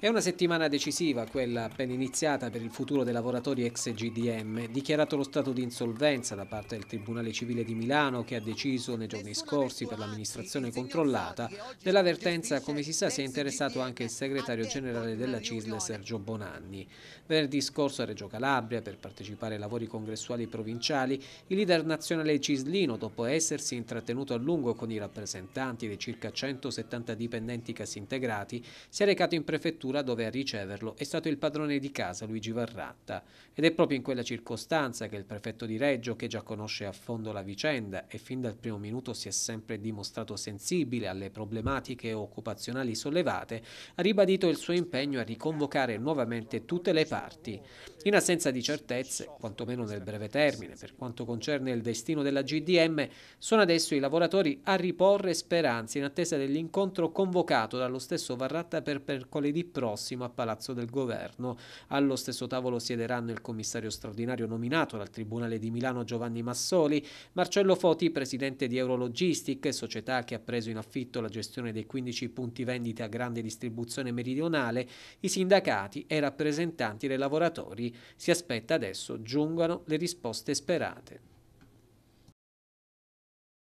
È una settimana decisiva, quella appena iniziata per il futuro dei lavoratori ex GDM, dichiarato lo stato di insolvenza da parte del Tribunale Civile di Milano che ha deciso nei giorni scorsi per l'amministrazione controllata dell'avvertenza, come si sa, si è interessato anche il segretario generale della CISL Sergio Bonanni. Venerdì scorso a Reggio Calabria, per partecipare ai lavori congressuali provinciali, il leader nazionale cislino, dopo essersi intrattenuto a lungo con i rappresentanti dei circa 170 dipendenti casi integrati, si è recato in prefettura struttura dove a riceverlo è stato il padrone di casa Luigi Varratta ed è proprio in quella circostanza che il prefetto di Reggio, che già conosce a fondo la vicenda e fin dal primo minuto si è sempre dimostrato sensibile alle problematiche occupazionali sollevate, ha ribadito il suo impegno a riconvocare nuovamente tutte le parti. In assenza di certezze, quantomeno nel breve termine, per quanto concerne il destino della GDM, sono adesso i lavoratori a riporre speranze in attesa dell'incontro convocato dallo stesso Varratta per mercoledì prossimo prossimo a Palazzo del Governo. Allo stesso tavolo siederanno il commissario straordinario nominato dal Tribunale di Milano Giovanni Massoli, Marcello Foti, presidente di Eurologistic, società che ha preso in affitto la gestione dei 15 punti vendita a grande distribuzione meridionale, i sindacati e i rappresentanti dei lavoratori. Si aspetta adesso giungano le risposte sperate.